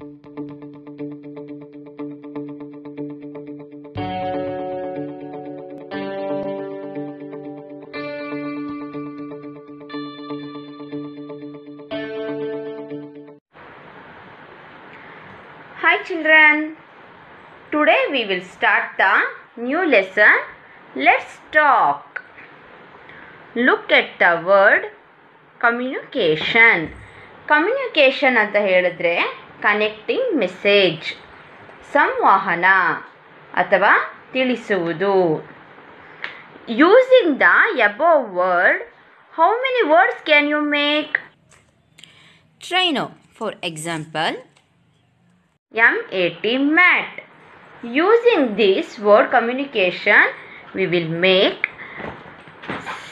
Hi children, today we will start the new lesson. Let's talk. Look at the word communication. Communication ಅಂತ ಹೇಳಿದ್ರೆ connecting message ಸಂವಹನ ಅಥವಾ ತಿಳಿಸುವುದು using the above word how many words can you make ಟ್ರೈನೋ for example M A T mat using this word communication we will make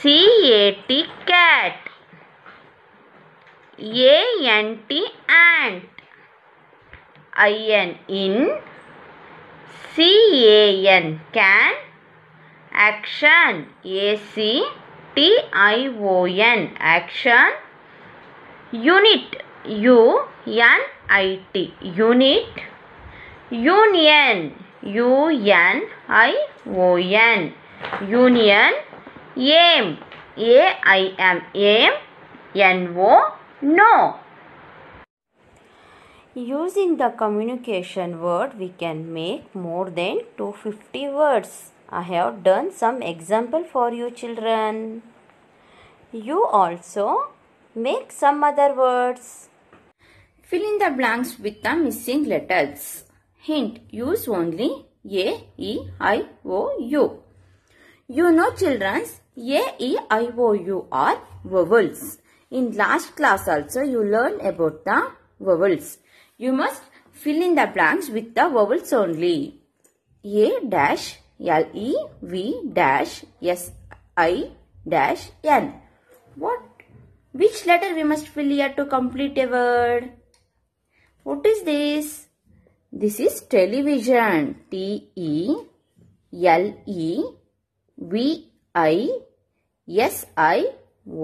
C A T cat A N T ant IN in CAN can action ACTION action unit U N I T unit union U N I O N union aim A I M aim N O no Using the communication word, we can make more than 250 words. I have done some example for you children. You also make some other words. Fill in the blanks with the missing letters. Hint, use only A, E, I, O, U. You know childrens, A, E, I, O, U are vowels. In last class also you learn about the vowels. You must fill in the blanks with the vowels only. A dash L E V dash S I dash N. What? Which letter we must fill here to complete a word? What is this? This is television. T E L E V I S I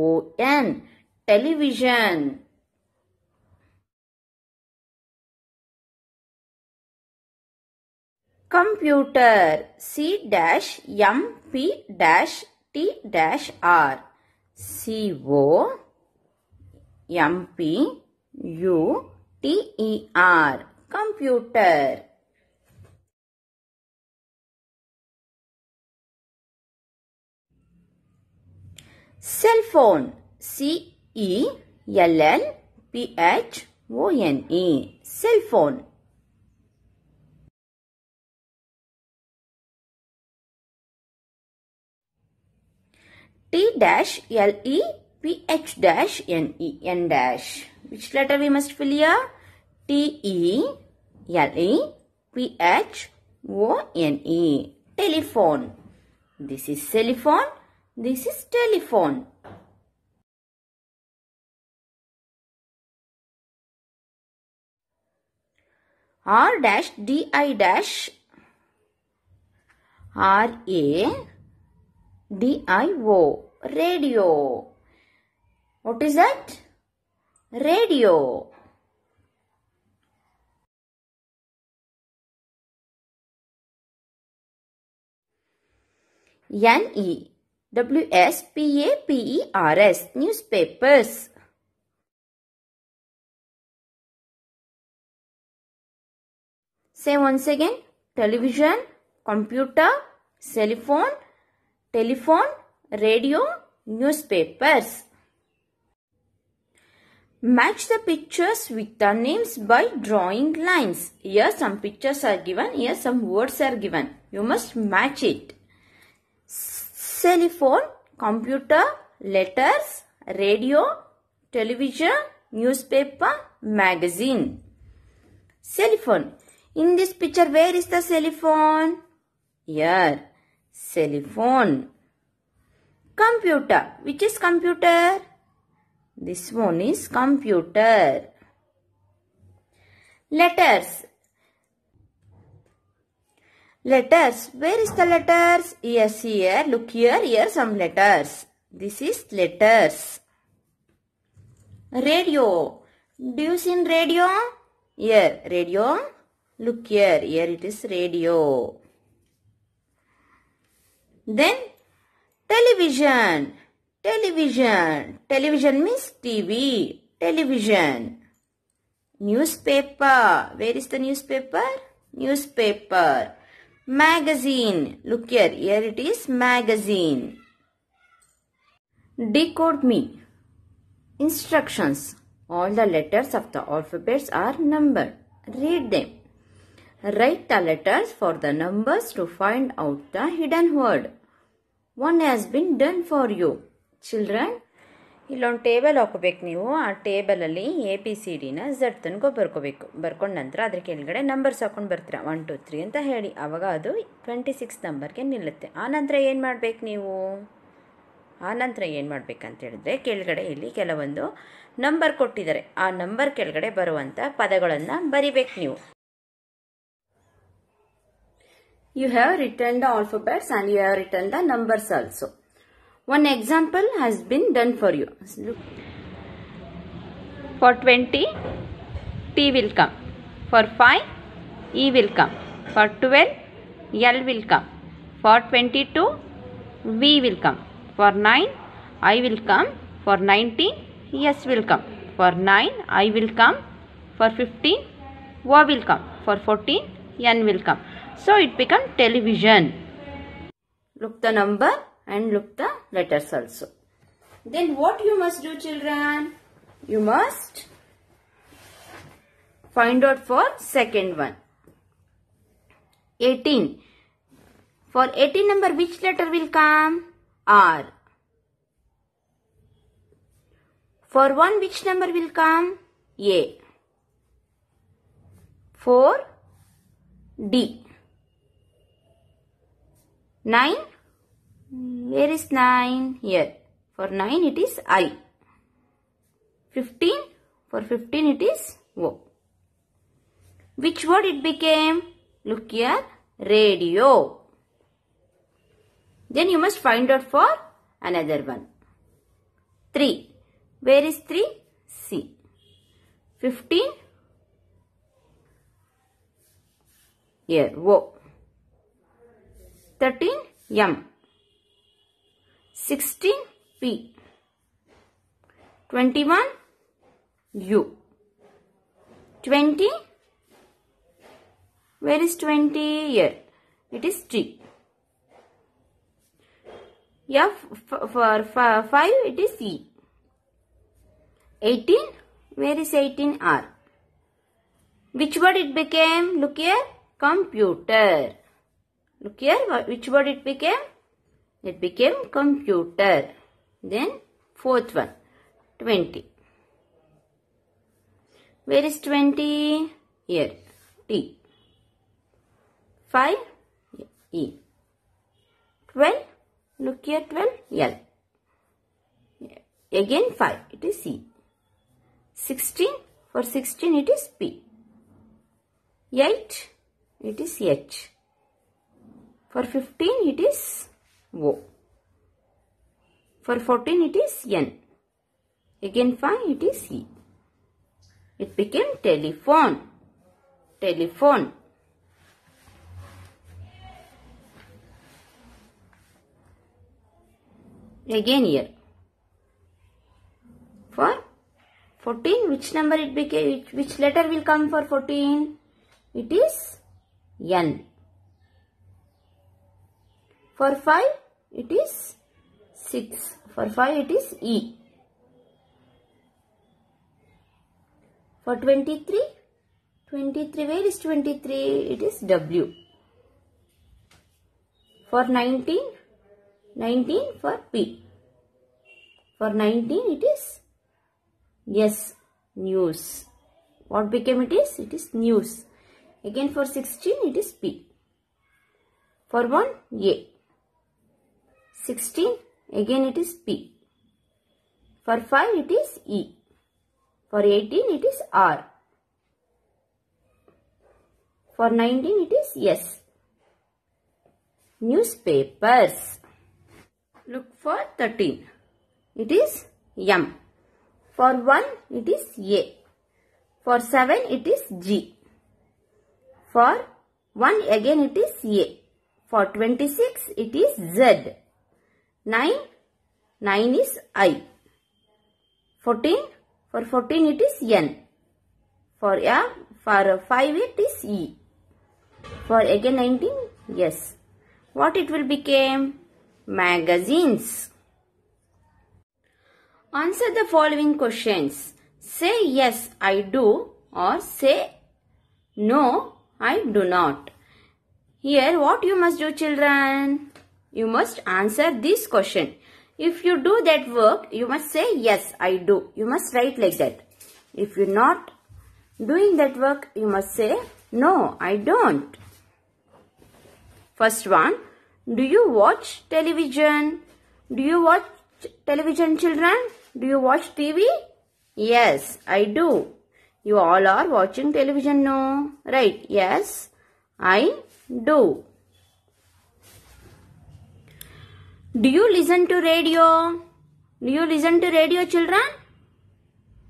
O N. Television. computer C dash M P dash T dash R C O M P U T E R computer cell phone C E L L P H O N E cell phone T dash L E P H dash N E N dash. Which letter we must fill here? T E L E P H O N E. Telephone. This is telephone. This is telephone. R dash D I dash R A D-I-O, radio. What is that? Radio. N-E, W-S-P-A-P-E-R-S, newspapers. Say once again, television, computer, cell phone, telephone, radio, newspapers. Match the pictures with the names by drawing lines. Here some pictures are given, here some words are given. You must match it. Cell computer, letters, radio, television, newspaper, magazine. Cell In this picture, where is the cell Here. Telephone. Computer. Which is computer? This one is computer. Letters. Letters. Where is the letters? Yes, here. Look here. Here some letters. This is letters. Radio. Do you see radio? Here, radio. Look here. Here it is radio. Then television, television, television means TV, television. Newspaper, where is the newspaper? Newspaper. Magazine, look here, here it is magazine. Decode me. Instructions. All the letters of the alphabets are numbered. Read them. Write the letters for the numbers to find out the hidden word. One has been done for you. Children ಇಲ್ಲೊಂದು table ಹಾಕೋಬೇಕು ನೀವು ಆ ಟೇಬಲಲ್ಲಿ A P C ಡಿನ Z ತನಕ ಬರ್ಕೋಬೇಕು ಬರ್ಕೊಂಡ ನಂತರ ಅದ್ರ ಕೆಳಗಡೆ ನಂಬರ್ಸ್ ಹಾಕೊಂಡು ಬರ್ತೀರಾ ಒನ್ ಟು ತ್ರೀ ಅಂತ ಹೇಳಿ ಆವಾಗ ಅದು ಟ್ವೆಂಟಿ ಸಿಕ್ಸ್ ನಂಬರ್ಗೆ ನಿಲ್ಲುತ್ತೆ ಆ ನಂತರ ಏನು ಮಾಡಬೇಕು ನೀವು ಆ ನಂತರ ಏನು ಮಾಡ್ಬೇಕಂತ ಹೇಳಿದ್ರೆ ಕೆಳಗಡೆ ಇಲ್ಲಿ ಕೆಲವೊಂದು ನಂಬರ್ ಕೊಟ್ಟಿದ್ದಾರೆ ಆ ನಂಬರ್ ಕೆಳಗಡೆ ಬರುವಂಥ ಪದಗಳನ್ನು ಬರಿಬೇಕು ನೀವು you have written the alphabets and you have written the numbers also. One example has been done for you. Look. For 20, T will come. For 5, E will come. For 12, L will come. For 22, V will come. For 9, I will come. For 19, S will come. For 9, I will come. For 15, O will come. For 14, N will come. So it becomes television. Look the number and look the letters also. Then what you must do children? You must find out for second one. 18. For 18 number which letter will come? R. For 1 which number will come? A. 4 D. 9 where is 9 here for 9 it is I 15 for 15 it is O which word it became look here radio then you must find out for another one 3 where is 3 C 15 here O 13 M 16 P 21 U 20 where is 20 here it is T F for 5 it is E 18 where is 18 R which word it became look here computer Look here, which word it became? It became computer. Then fourth one, 20. Where is 20? Here, T. 5, E. 12, look here, 12, L. Again 5, it is C. 16, for 16 it is P. 8, it is H. For 15 it is O. For 14 it is N. Again 5 it is E. It became telephone. Telephone. Again here. For 14 which number it became which letter will come for 14 it is n for 5 it is 6. For 5 it is E. For 23, 23 where is 23? It is W. For 19, 19 for P. For 19 it is yes, news. What became it is? It is news. Again for 16 it is P. For 1, A. 16 again it is P. For 5 it is E. For 18 it is R. For 19 it is S. Newspapers. Look for 13. It is M. For 1 it is A. For 7 it is G. For 1 again it is A. For 26 it is Z. 9 9 is i 14 for 14 it is n for a for 5 it is e for again 19 yes what it will become magazines answer the following questions say yes i do or say no i do not here what you must do children you must answer this question. If you do that work, you must say, yes, I do. You must write like that. If you're not doing that work, you must say, no, I don't. First one, do you watch television? Do you watch television children? Do you watch TV? Yes, I do. You all are watching television, no? Right, yes, I do. Do you listen to radio? Do you listen to radio children?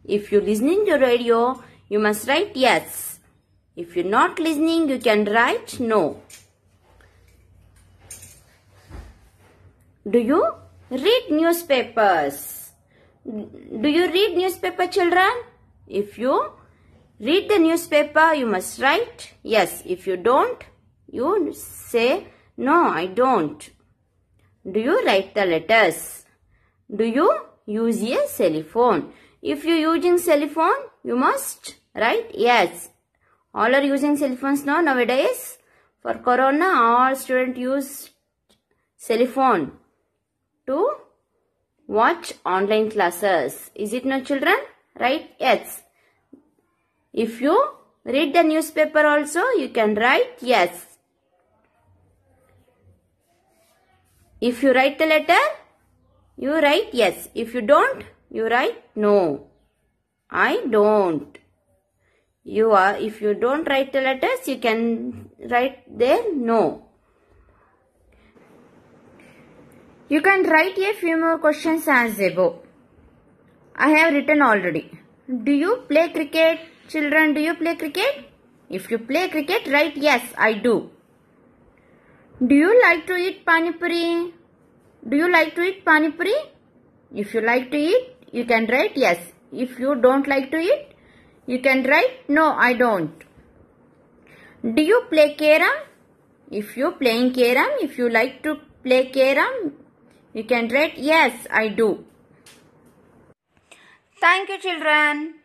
If you listening to radio, you must write yes. If you're not listening, you can write no. Do you read newspapers? Do you read newspaper children? If you read the newspaper, you must write yes. If you don't, you say no, I don't. Do you write the letters? Do you use a cell phone? If you using cell phone, you must write yes. All are using cell phones now nowadays. For corona, all students use cell phone to watch online classes. Is it not children? Write yes. If you read the newspaper also, you can write yes. If you write the letter, you write yes. If you don't, you write no. I don't. You are, if you don't write the letters, you can write there no. You can write a few more questions as above. I have written already. Do you play cricket? Children, do you play cricket? If you play cricket, write yes, I do. Do you like to eat panipuri? Do you like to eat panipuri? If you like to eat, you can write yes. If you don't like to eat, you can write no, I don't. Do you play carom? If you playing carom, if you like to play carom, you can write yes, I do. Thank you children.